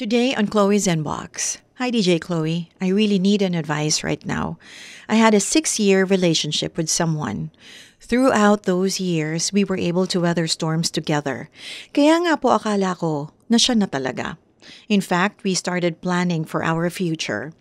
Today on Chloe's Inbox. Hi, DJ Chloe. I really need an advice right now. I had a six year relationship with someone. Throughout those years, we were able to weather storms together. Kaya nga po akala ko na siya na talaga. In fact, we started planning for our future.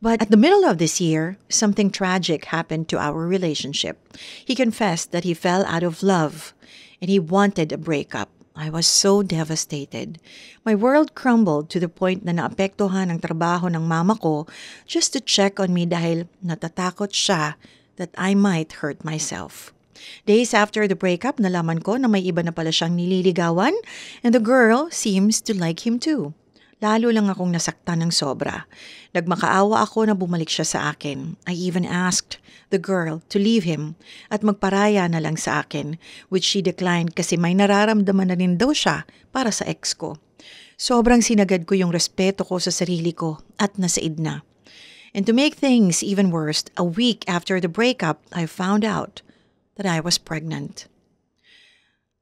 But at the middle of this year, something tragic happened to our relationship. He confessed that he fell out of love and he wanted a breakup. I was so devastated. My world crumbled to the point na naapektuhan ang trabaho ng mama ko just to check on me dahil natatakot siya that I might hurt myself. Days after the breakup, nalaman ko na may iba na pala siyang nililigawan and the girl seems to like him too. Lalo lang akong nasaktan ng sobra. Nagmakaawa ako na bumalik siya sa akin. I even asked the girl to leave him at magparaya na lang sa akin, which she declined kasi may nararamdaman na rin daw siya para sa ex ko. Sobrang sinagad ko yung respeto ko sa sarili ko at nasaid na. And to make things even worse, a week after the breakup, I found out that I was pregnant.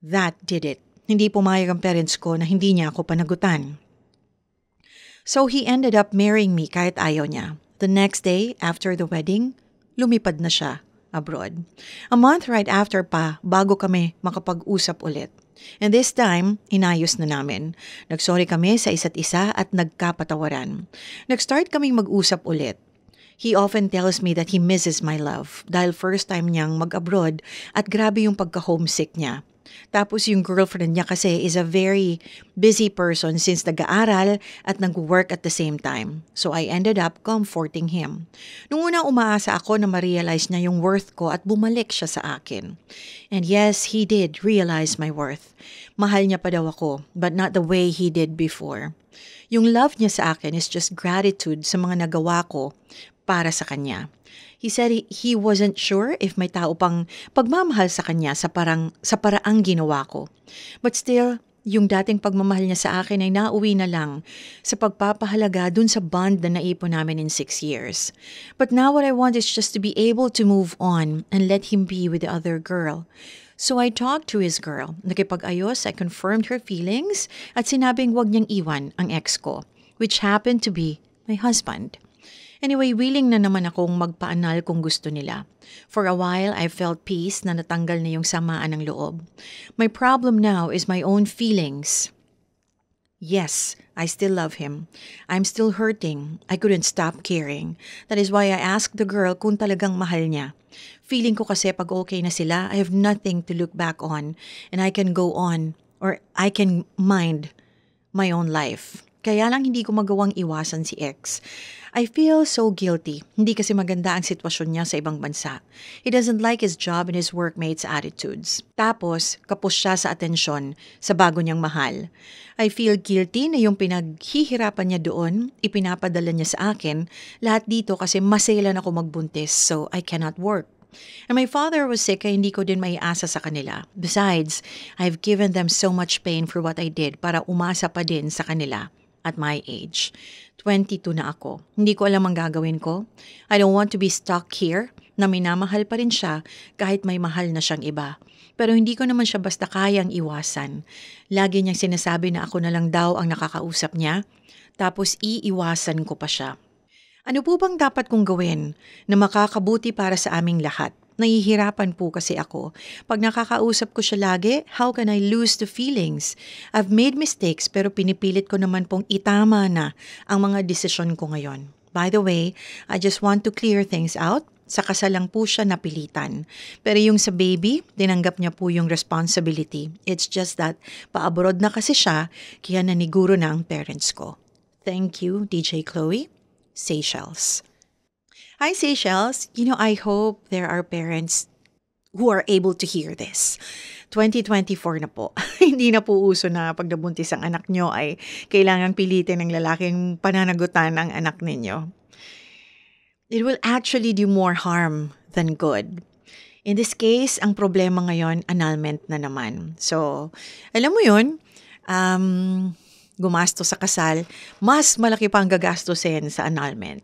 That did it. Hindi pumayag ang parents ko na hindi niya ako panagutan. So he ended up marrying me kahit ayaw niya. The next day, after the wedding, lumipad na siya abroad. A month right after pa, bago kami makapag-usap ulit. And this time, inayos na namin. Nagsorry kami sa isa't isa at nagkapatawaran. Nag-start kaming mag-usap ulit. He often tells me that he misses my love dahil first time niyang mag-abroad at grabe yung pagka-homesick niya. Tapos yung girlfriend niya kasi is a very busy person since nag-aaral at nag-work at the same time. So I ended up comforting him. Nung una umaasa ako na ma-realize niya yung worth ko at bumalik siya sa akin. And yes, he did realize my worth. Mahal niya pa daw ako, but not the way he did before. Yung love niya sa akin is just gratitude sa mga nagawa ko para sa kanya. He said he, he wasn't sure if may tao pang pagmamahal sa kanya sa parang sa paraang ginawa ko. But still, yung dating pagmamahal niya sa akin ay nauwi na lang sa pagpapahalaga dun sa bond na naipon namin in six years. But now what I want is just to be able to move on and let him be with the other girl. So I talked to his girl. Nakipag-ayos, I confirmed her feelings at sinabing wag niyang iwan ang ex ko, which happened to be my husband. Anyway, willing na naman akong magpaanal kung gusto nila. For a while, I felt peace na natanggal na yung samaan ng loob. My problem now is my own feelings. Yes, I still love him. I'm still hurting. I couldn't stop caring. That is why I asked the girl kung talagang mahal niya. Feeling ko kasi pag okay na sila, I have nothing to look back on and I can go on or I can mind my own life. Kaya lang hindi ko magawang iwasan si ex. I feel so guilty. Hindi kasi maganda ang sitwasyon niya sa ibang bansa. He doesn't like his job and his workmates' attitudes. Tapos, kapos siya sa atensyon sa bago niyang mahal. I feel guilty na yung pinaghihirapan niya doon, ipinapadala niya sa akin. Lahat dito kasi maselan ako magbuntis, so I cannot work. And my father was sick kaya hindi ko din maiasa sa kanila. Besides, I've given them so much pain for what I did para umasa pa din sa kanila at my age. 22 na ako. Hindi ko alam ang gagawin ko. I don't want to be stuck here na minamahal pa rin siya kahit may mahal na siyang iba. Pero hindi ko naman siya basta kayang iwasan. Lagi niyang sinasabi na ako na lang daw ang nakakausap niya, tapos iiwasan ko pa siya. Ano po bang dapat kong gawin na makakabuti para sa aming lahat? Nahihirapan po kasi ako. Pag nakakausap ko siya lagi, how can I lose the feelings? I've made mistakes pero pinipilit ko naman pong itama na ang mga desisyon ko ngayon. By the way, I just want to clear things out sa kasal lang po siya napilitan. Pero yung sa baby, dinanggap niya po yung responsibility. It's just that paabroad na kasi siya, kaya naniguro na ang parents ko. Thank you, DJ Chloe. Seychelles. Hi, Seychelles. You know, I hope there are parents who are able to hear this. 2024 na po. Hindi na po uso na pag nabuntis ang anak nyo ay kailangan pilitin ng lalaking pananagutan ang anak ninyo. It will actually do more harm than good. In this case, ang problema ngayon, annulment na naman. So, alam mo yun, um, gumasto sa kasal, mas malaki pa ang gagastusin sa annulment.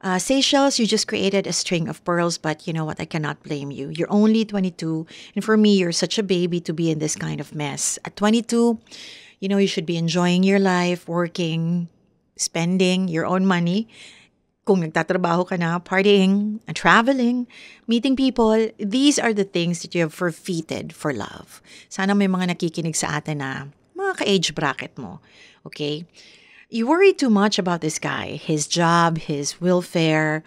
Uh, Seychelles, you just created a string of pearls, but you know what? I cannot blame you. You're only 22. And for me, you're such a baby to be in this kind of mess. At 22, you know, you should be enjoying your life, working, spending your own money. Kung nagtatrabaho ka na, partying, and traveling, meeting people, these are the things that you have forfeited for love. Sana may mga nakikinig sa atin na mga ka-age bracket mo. Okay? You worry too much about this guy, his job, his welfare,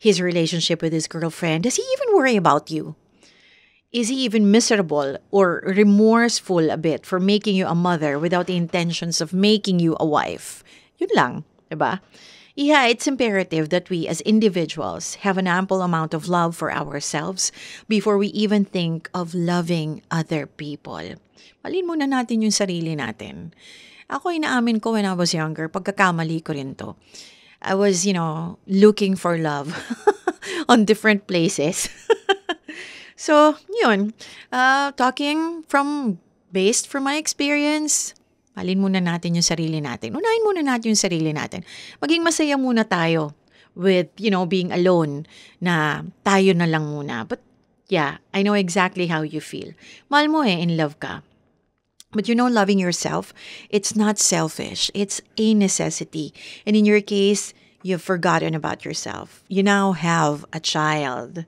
his relationship with his girlfriend. Does he even worry about you? Is he even miserable or remorseful a bit for making you a mother without the intentions of making you a wife? Yun lang, diba? Yeah, it's imperative that we as individuals have an ample amount of love for ourselves before we even think of loving other people. Malin muna natin yung sarili natin. Ako inaamin ko when I was younger, pagkakamali ko rin to. I was, you know, looking for love on different places. so, yun. Uh, talking from, based from my experience, Halin muna natin yung sarili natin. Unahin muna natin yung sarili natin. Maging masaya muna tayo with, you know, being alone na tayo na lang muna. But yeah, I know exactly how you feel. Mahal mo eh, in love ka. But you know, loving yourself, it's not selfish, it's a necessity. And in your case, you've forgotten about yourself. You now have a child.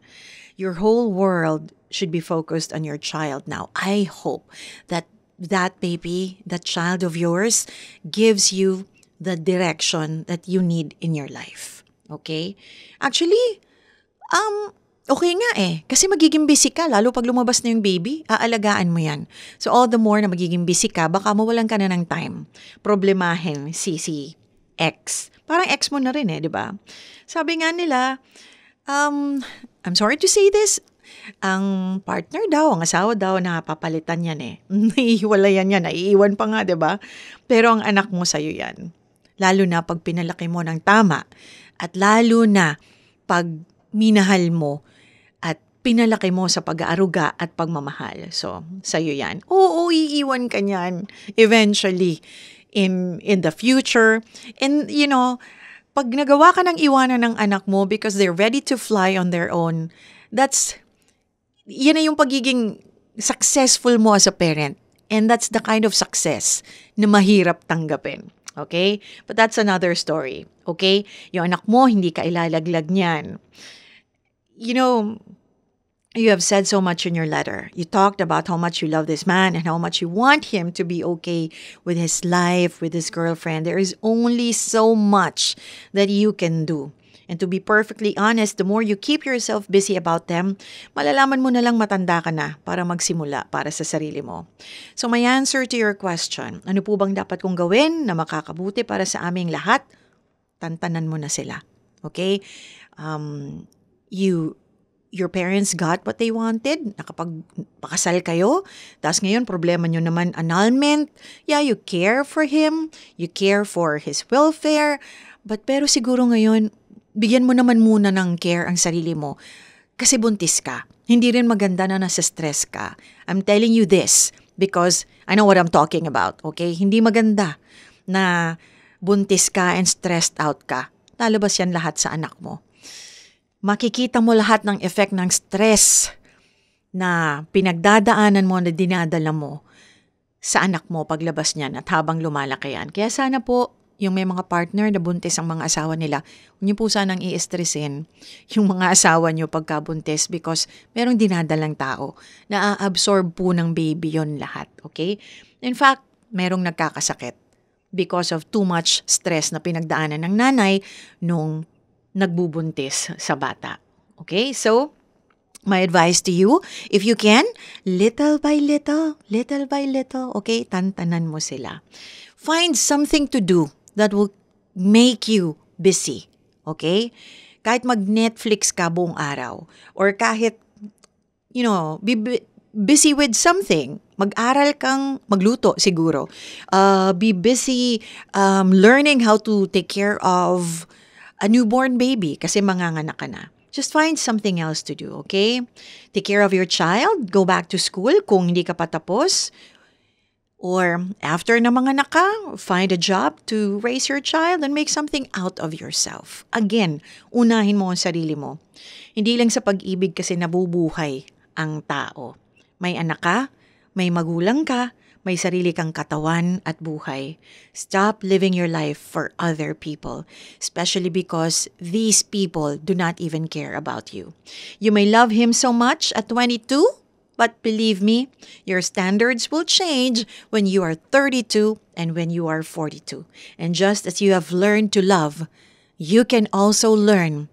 Your whole world should be focused on your child now. I hope that that baby, that child of yours, gives you the direction that you need in your life. Okay? Actually, um, Okay nga eh, kasi magiging busy ka, lalo pag lumabas na yung baby, aalagaan mo yan. So all the more na magiging busy ka, baka mawalan ka na ng time. Problemahin si si ex. Parang ex mo na rin eh, di ba? Sabi nga nila, um, I'm sorry to say this, ang partner daw, ang asawa daw, napapalitan yan eh. Naiiwalayan yan, naiiwan pa nga, di ba? Pero ang anak mo sa'yo yan. Lalo na pag pinalaki mo ng tama. At lalo na pag minahal mo pinalaki mo sa pag-aaruga at pagmamahal. So, sa'yo yan. Oo, iiwan ka niyan eventually in, in the future. And, you know, pag nagawa ka ng iwanan ng anak mo because they're ready to fly on their own, that's, yan na yung pagiging successful mo as a parent. And that's the kind of success na mahirap tanggapin. Okay? But that's another story. Okay? Yung anak mo, hindi ka ilalaglag niyan. You know, you have said so much in your letter. You talked about how much you love this man and how much you want him to be okay with his life, with his girlfriend. There is only so much that you can do. And to be perfectly honest, the more you keep yourself busy about them, malalaman mo na lang matanda ka na para magsimula para sa sarili mo. So my answer to your question, ano po bang dapat kong gawin na makakabuti para sa aming lahat? Tantanan mo na sila. Okay? Um, you your parents got what they wanted, nakapagpakasal kayo, tapos ngayon problema nyo naman annulment. Yeah, you care for him, you care for his welfare, but pero siguro ngayon, bigyan mo naman muna ng care ang sarili mo kasi buntis ka. Hindi rin maganda na nasa stress ka. I'm telling you this because I know what I'm talking about, okay? Hindi maganda na buntis ka and stressed out ka. Lalabas yan lahat sa anak mo makikita mo lahat ng effect ng stress na pinagdadaanan mo na dinadala mo sa anak mo paglabas niya at habang lumalaki yan. Kaya sana po, yung may mga partner na buntis ang mga asawa nila, huwag niyo po sanang i-stressin yung mga asawa niyo pagka buntis because merong dinadalang tao na absorb po ng baby yon lahat, okay? In fact, merong nagkakasakit because of too much stress na pinagdaanan ng nanay nung nagbubuntis sa bata. Okay? So, my advice to you, if you can, little by little, little by little, okay, tantanan mo sila. Find something to do that will make you busy, okay? Kahit mag-Netflix ka buong araw or kahit, you know, be busy with something. Mag-aral kang magluto siguro. Uh, be busy um, learning how to take care of a newborn baby kasi manganganak ka na. Just find something else to do, okay? Take care of your child, go back to school kung hindi ka pa tapos. Or after na mga naka, find a job to raise your child and make something out of yourself. Again, unahin mo ang sarili mo. Hindi lang sa pag-ibig kasi nabubuhay ang tao. May anak ka, may magulang ka, may sarili kang katawan at buhay. Stop living your life for other people, especially because these people do not even care about you. You may love him so much at 22, but believe me, your standards will change when you are 32 and when you are 42. And just as you have learned to love, you can also learn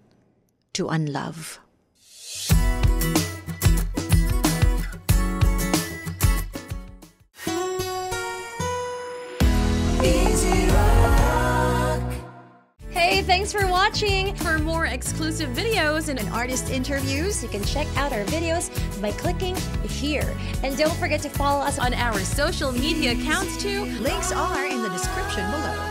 to unlove. Thanks for watching. For more exclusive videos and artist interviews, you can check out our videos by clicking here. And don't forget to follow us on our social media accounts too. Links are in the description below.